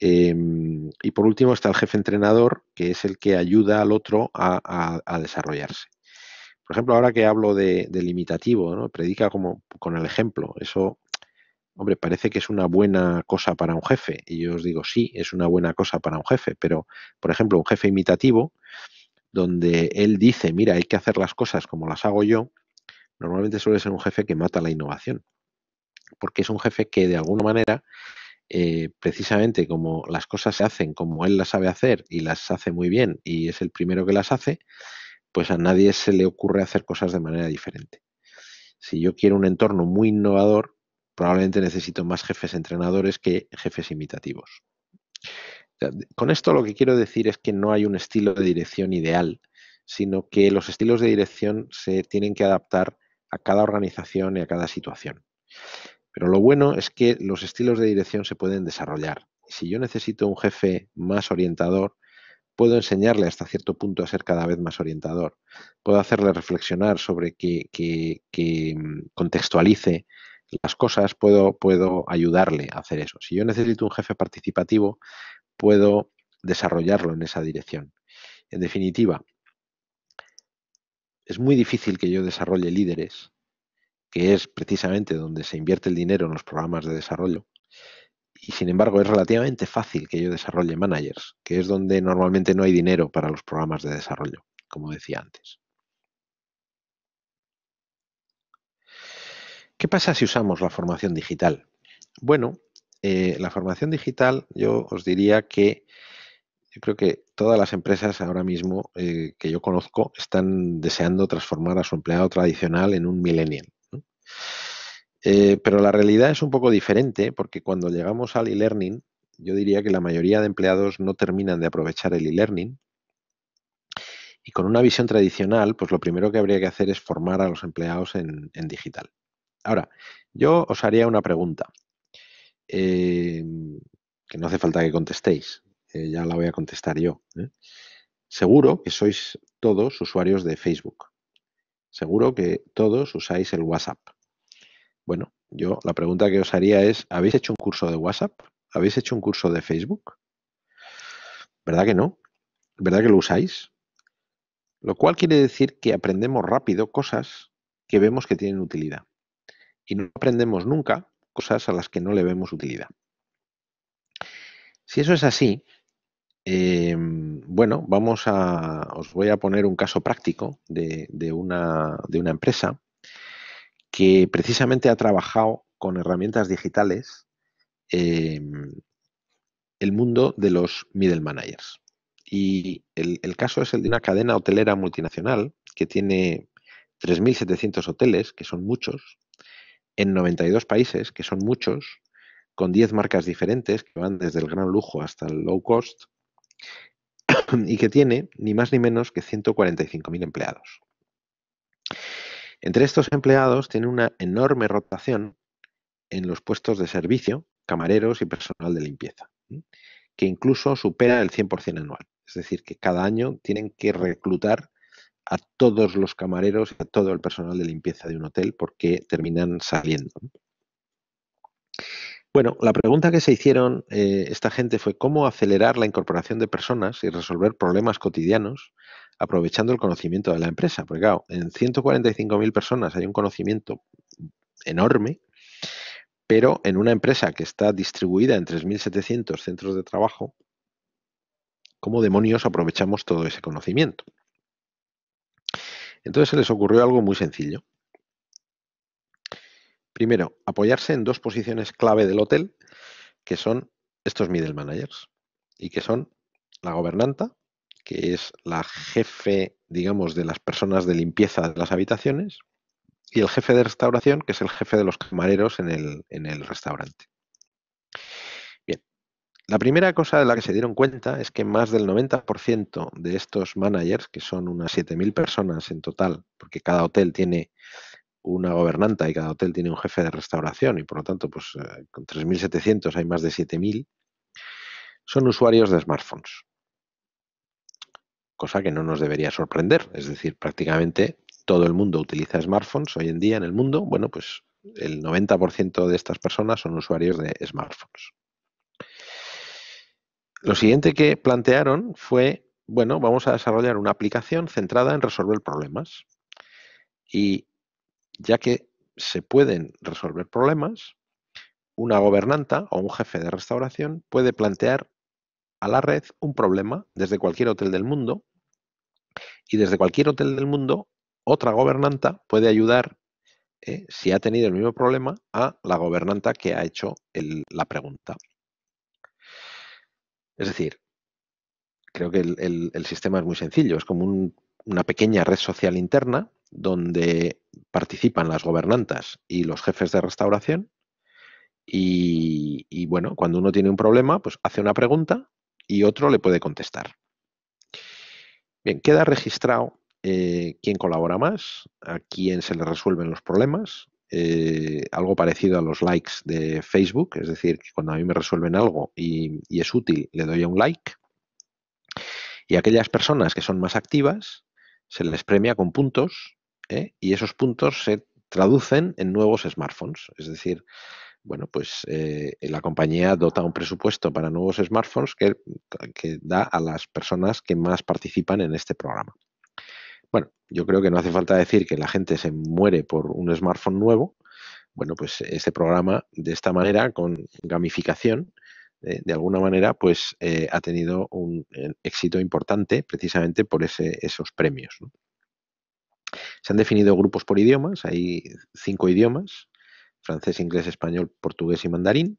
Speaker 1: Em, y por último está el jefe entrenador, que es el que ayuda al otro a, desarrollarse. Por ejemplo, ahora que hablo de, imitativo, limitativo, predica como con el ejemplo. Eso, hombre, parece que es una buena cosa para un jefe. Y yo os digo, sí, es una buena cosa para un jefe. Pero, por ejemplo, un jefe imitativo, donde él dice, mira, hay que hacer las cosas como las hago yo, normalmente suele ser un jefe que mata la innovación, porque es un jefe que de alguna manera, eh, precisamente como las cosas se hacen como él las sabe hacer y las hace muy bien y es el primero que las hace, pues a nadie se le ocurre hacer cosas de manera diferente. Si yo quiero un entorno muy innovador, probablemente necesito más jefes entrenadores que jefes imitativos. Con esto lo que quiero decir es que no hay un estilo de dirección ideal, sino que los estilos de dirección se tienen que adaptar a cada organización y a cada situación. Pero lo bueno es que los estilos de dirección se pueden desarrollar. Si yo necesito un jefe más orientador, puedo enseñarle hasta cierto punto a ser cada vez más orientador. Puedo hacerle reflexionar sobre que, mm, contextualice las cosas, puedo ayudarle a hacer eso. Si yo necesito un jefe participativo, puedo desarrollarlo en esa dirección. En definitiva, es muy difícil que yo desarrolle líderes, que es precisamente donde se invierte el dinero en los programas de desarrollo. Y sin embargo, es relativamente fácil que yo desarrolle managers, que es donde normalmente no hay dinero para los programas de desarrollo, como decía antes. ¿Qué pasa si usamos la formación digital? Bueno, eh, la formación digital yo os diría que yo creo que todas las empresas ahora mismo eh, que yo conozco están deseando transformar a su empleado tradicional en un millennial. Eh, pero la realidad es un poco diferente porque cuando llegamos al e-learning, yo diría que la mayoría de empleados no terminan de aprovechar el e-learning. Y con una visión tradicional, pues lo primero que habría que hacer es formar a los empleados en, digital. Ahora, yo os haría una pregunta, eh, que no hace falta que contestéis, ya la voy a contestar yo. ¿eh? Seguro que sois todos usuarios de Facebook. Seguro que todos usáis el WhatsApp. Bueno, yo la pregunta que os haría es, ¿habéis hecho un curso de WhatsApp? ¿Habéis hecho un curso de Facebook? ¿Verdad que no? ¿Verdad que lo usáis? Lo cual quiere decir que aprendemos rápido cosas que vemos que tienen utilidad. Y no aprendemos nunca cosas a las que no le vemos utilidad. Si eso es así, Em, bueno, vamos a. Os voy a poner un caso práctico de, una, empresa que precisamente ha trabajado con herramientas digitales em, el mundo de los middle managers. Y el, el, caso es el de una cadena hotelera multinacional que tiene 3.700 hoteles, que son muchos, en 92 países, que son muchos, con 10 marcas diferentes, que van desde el gran lujo hasta el low cost y que tiene ni más ni menos que 145.000 empleados. Entre estos empleados tiene una enorme rotación en los puestos de servicio, camareros y personal de limpieza, que incluso supera el 100% anual. Es decir, que cada año tienen que reclutar a todos los camareros y a todo el personal de limpieza de un hotel porque terminan saliendo. Bueno, la pregunta que se hicieron eh, esta gente fue cómo acelerar la incorporación de personas y resolver problemas cotidianos aprovechando el conocimiento de la empresa. Porque claro, en 145.000 personas hay un conocimiento enorme, pero en una empresa que está distribuida en 3.700 centros de trabajo, ¿cómo demonios aprovechamos todo ese conocimiento? Entonces se les ocurrió algo muy sencillo. Primero, apoyarse en dos posiciones clave del hotel, que son estos middle managers, y que son la gobernanta, que es la jefe, digamos, de las personas de limpieza de las habitaciones, y el jefe de restauración, que es el jefe de los camareros en el, en el restaurante. Bien, la primera cosa de la que se dieron cuenta es que más del 90% de estos managers, que son unas 7.000 personas en total, porque cada hotel tiene una gobernanta y cada hotel tiene un jefe de restauración y por lo tanto, pues eh, con 3.700 hay más de 7.000, son usuarios de smartphones. Cosa que no nos debería sorprender, es decir, prácticamente todo el mundo utiliza smartphones hoy en día en el mundo, bueno, pues el 90% de estas personas son usuarios de smartphones. Lo siguiente que plantearon fue, bueno, vamos a desarrollar una aplicación centrada en resolver problemas. Y ya que se pueden resolver problemas, una gobernanta o un jefe de restauración puede plantear a la red un problema desde cualquier hotel del mundo y desde cualquier hotel del mundo otra gobernanta puede ayudar, eh, si ha tenido el mismo problema, a la gobernanta que ha hecho la pregunta. Es decir, creo que el, sistema es muy sencillo, es como una pequeña red social interna donde participan las gobernantas y los jefes de restauración. Y, bueno, cuando uno tiene un problema, pues hace una pregunta y otro le puede contestar. Bien, queda registrado eh, quién colabora más, a quién se le resuelven los problemas, eh, algo parecido a los likes de Facebook, es decir, que cuando a mí me resuelven algo y, es útil, le doy un like. Y aquellas personas que son más activas, se les premia con puntos ¿eh? y esos puntos se traducen en nuevos smartphones. Es decir, bueno, pues eh, la compañía dota un presupuesto para nuevos smartphones que, da a las personas que más participan en este programa. Bueno, yo creo que no hace falta decir que la gente se muere por un smartphone nuevo. Bueno, pues este programa de esta manera, con gamificación, eh, de alguna manera, pues ha tenido un éxito importante precisamente por esos premios. Se han definido grupos por idiomas, hay cinco idiomas, francés, inglés, español, portugués y mandarín.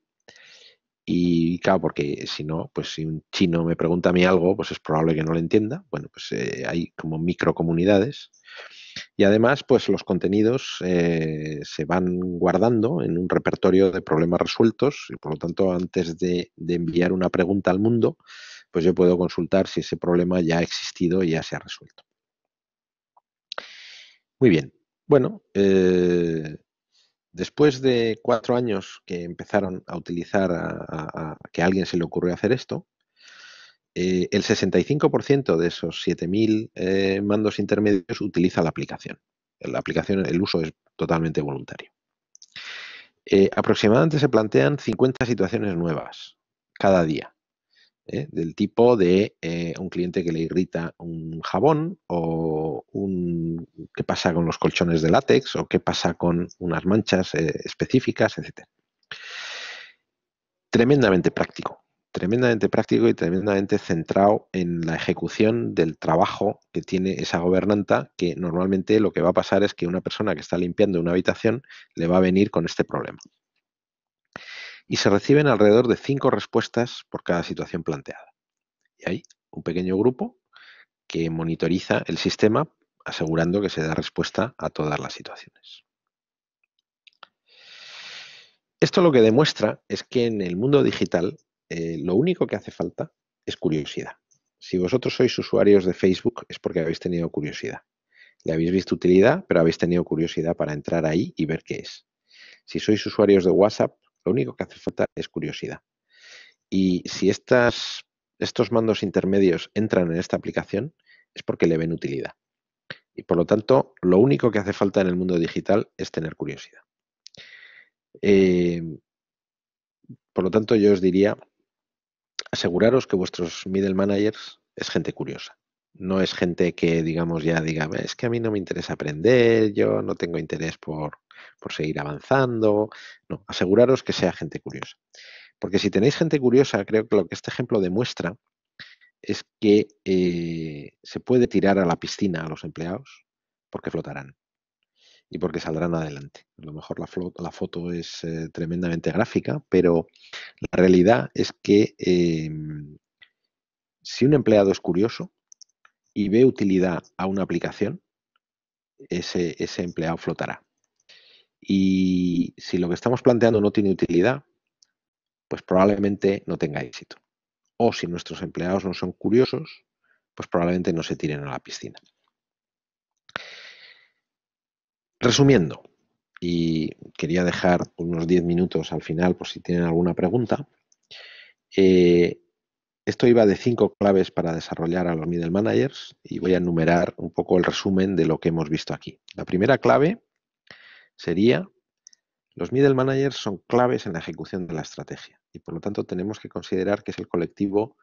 Speaker 1: Y claro, porque si no, pues si un chino me pregunta a mí algo, pues es probable que no lo entienda. Bueno, pues eh, hay como microcomunidades. Y además, pues los contenidos eh, se van guardando en un repertorio de problemas resueltos y por lo tanto antes de, de, enviar una pregunta al mundo, pues yo puedo consultar si ese problema ya ha existido y ya se ha resuelto. Muy bien. Bueno, eh, después de cuatro años que empezaron a utilizar, a, que a alguien se le ocurrió hacer esto, eh, el 65% de esos 7.000 eh, mandos intermedios utiliza la aplicación. La aplicación, el uso es totalmente voluntario. aproximadamente se plantean 50 situaciones nuevas cada día. ¿eh? del tipo de eh, un cliente que le irrita un jabón o un, qué pasa con los colchones de látex o qué pasa con unas manchas eh, específicas, etc. Tremendamente práctico, tremendamente práctico y tremendamente centrado en la ejecución del trabajo que tiene esa gobernanta, que normalmente lo que va a pasar es que una persona que está limpiando una habitación le va a venir con este problema y se reciben alrededor de cinco respuestas por cada situación planteada. Y hay un pequeño grupo que monitoriza el sistema asegurando que se da respuesta a todas las situaciones. Esto lo que demuestra es que en el mundo digital eh, lo único que hace falta es curiosidad. Si vosotros sois usuarios de Facebook es porque habéis tenido curiosidad. Le habéis visto utilidad, pero habéis tenido curiosidad para entrar ahí y ver qué es. Si sois usuarios de WhatsApp lo único que hace falta es curiosidad. Y si estos mandos intermedios entran en esta aplicación, es porque le ven utilidad. Y por lo tanto, lo único que hace falta en el mundo digital es tener curiosidad. Em, por lo tanto, yo os diría, aseguraros que vuestros middle managers es gente curiosa no es gente que, digamos, ya diga, es que a mí no me interesa aprender, yo no tengo interés por, seguir avanzando. No, aseguraros que sea gente curiosa. Porque si tenéis gente curiosa, creo que lo que este ejemplo demuestra es que eh, se puede tirar a la piscina a los empleados porque flotarán y porque saldrán adelante. A lo mejor la, la foto es eh, tremendamente gráfica, pero la realidad es que em, si un empleado es curioso, y ve utilidad a una aplicación, ese, empleado flotará. Y si lo que estamos planteando no tiene utilidad, pues probablemente no tenga éxito. O si nuestros empleados no son curiosos, pues probablemente no se tiren a la piscina. Resumiendo, y quería dejar unos 10 minutos al final por si tienen alguna pregunta, eh, esto iba de cinco claves para desarrollar a los middle managers y voy a enumerar un poco el resumen de lo que hemos visto aquí. La primera clave sería, los middle managers son claves en la ejecución de la estrategia y por lo tanto tenemos que considerar que es el colectivo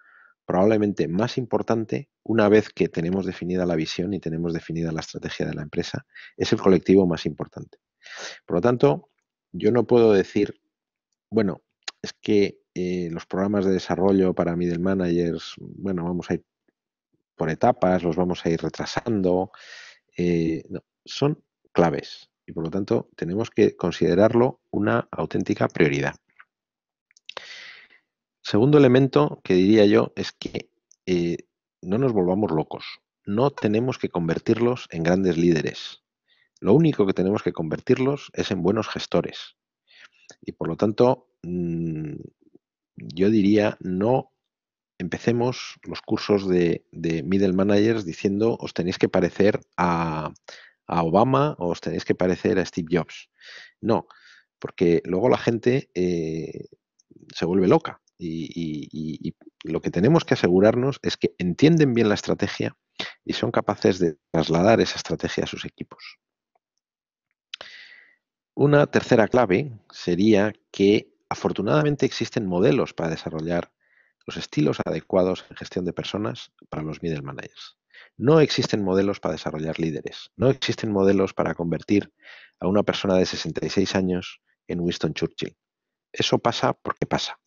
Speaker 1: probablemente más importante una vez que tenemos definida la visión y tenemos definida la estrategia de la empresa, es el colectivo más importante. Por lo tanto, yo no puedo decir, bueno, es que eh, los programas de desarrollo para middle managers, bueno, vamos a ir por etapas, los vamos a ir retrasando. Eh, son claves y por lo tanto tenemos que considerarlo una auténtica prioridad. Segundo elemento que diría yo es que eh, no nos volvamos locos. No tenemos que convertirlos en grandes líderes. Lo único que tenemos que convertirlos es en buenos gestores. Y por lo tanto, mm, yo diría no empecemos los cursos de, middle managers diciendo os tenéis que parecer a, Obama o os tenéis que parecer a Steve Jobs. No, porque luego la gente eh, se vuelve loca y, y, lo que tenemos que asegurarnos es que entienden bien la estrategia y son capaces de trasladar esa estrategia a sus equipos. Una tercera clave sería que Afortunadamente existen modelos para desarrollar los estilos adecuados en gestión de personas para los middle managers. No existen modelos para desarrollar líderes. No existen modelos para convertir a una persona de 66 años en Winston Churchill. Eso pasa porque pasa.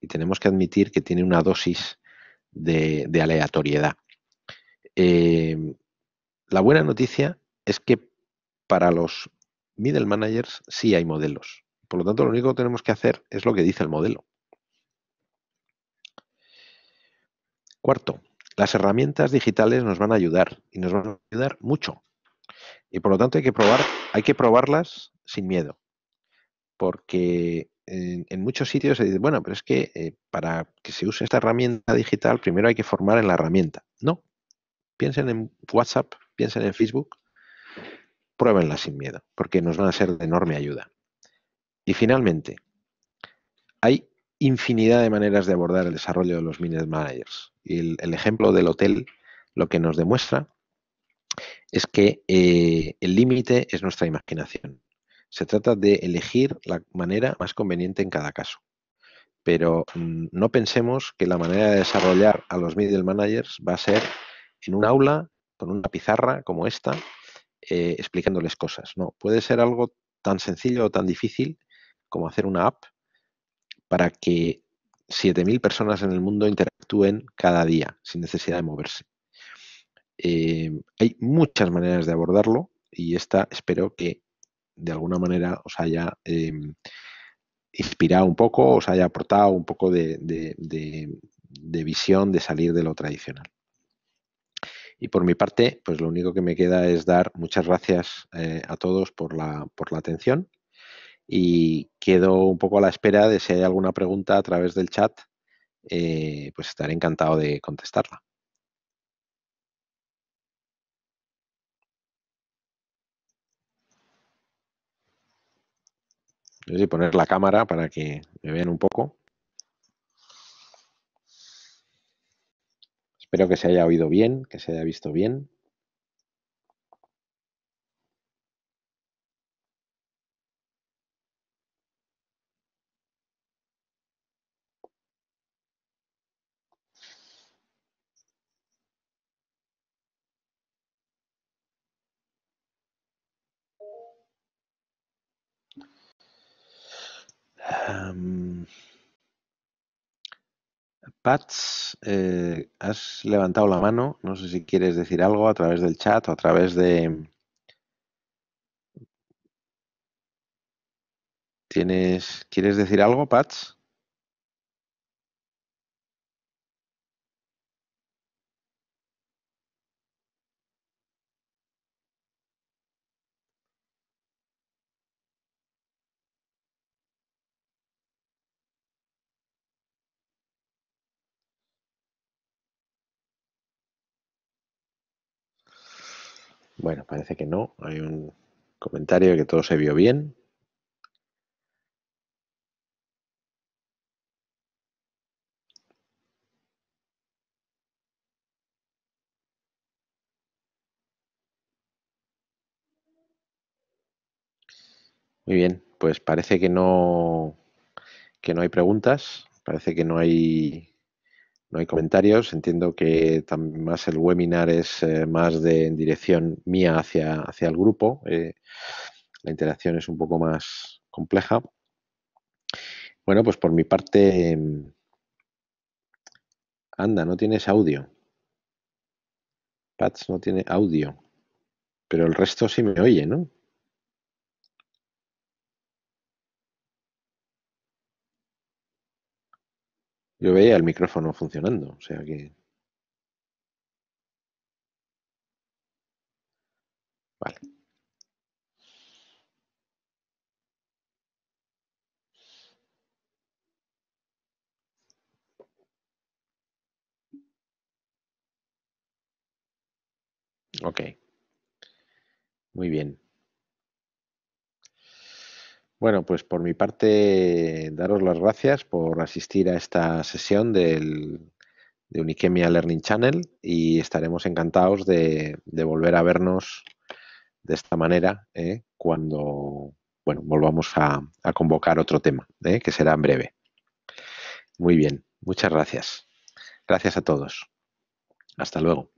Speaker 1: Y tenemos que admitir que tiene una dosis de, aleatoriedad. Em, la buena noticia es que para los middle managers sí hay modelos. Por lo tanto, lo único que tenemos que hacer es lo que dice el modelo. Cuarto, las herramientas digitales nos van a ayudar y nos van a ayudar mucho. Y por lo tanto hay que probar, hay que probarlas sin miedo. Porque en, muchos sitios se dice, bueno, pero es que eh, para que se use esta herramienta digital, primero hay que formar en la herramienta. No. Piensen en WhatsApp, piensen en Facebook, pruébenla sin miedo, porque nos van a ser de enorme ayuda. Y finalmente, hay infinidad de maneras de abordar el desarrollo de los middle managers. Y el, ejemplo del hotel lo que nos demuestra es que eh, el límite es nuestra imaginación. Se trata de elegir la manera más conveniente en cada caso. Pero mm, no pensemos que la manera de desarrollar a los middle managers va a ser en un aula, con una pizarra como esta, eh, explicándoles cosas. No, puede ser algo tan sencillo o tan difícil como hacer una app para que 7.000 personas en el mundo interactúen cada día sin necesidad de moverse. Eh, hay muchas maneras de abordarlo y esta espero que de alguna manera os haya em, inspirado un poco, os haya aportado un poco de, visión de salir de lo tradicional. Y por mi parte, pues lo único que me queda es dar muchas gracias eh, a todos por la atención y quedo un poco a la espera de si hay alguna pregunta a través del chat, eh, pues estaré encantado de contestarla. Voy a poner la cámara para que me vean un poco. Espero que se haya oído bien, que se haya visto bien. Pats, eh, has levantado la mano. No sé si quieres decir algo a través del chat o a través de. ¿Tienes... ¿Quieres decir algo, Pats? Bueno, parece que no. Hay un comentario de que todo se vio bien. Muy bien, pues parece que no que no hay preguntas, parece que no hay no hay comentarios. Entiendo que más el webinar es eh, más de en dirección mía hacia, hacia el grupo. Eh, la interacción es un poco más compleja. Bueno, pues por mi parte... Em, anda, no tienes audio. Pats no tiene audio. Pero el resto sí me oye, ¿no? Yo veía el micrófono funcionando, o sea que... Vale. Ok. Muy bien. Bueno, pues por mi parte, daros las gracias por asistir a esta sesión del, de Uniquemia Learning Channel y estaremos encantados de, volver a vernos de esta manera ¿eh? cuando volvamos a, convocar otro tema, ¿eh? que será en breve. Muy bien, muchas gracias. Gracias a todos. Hasta luego.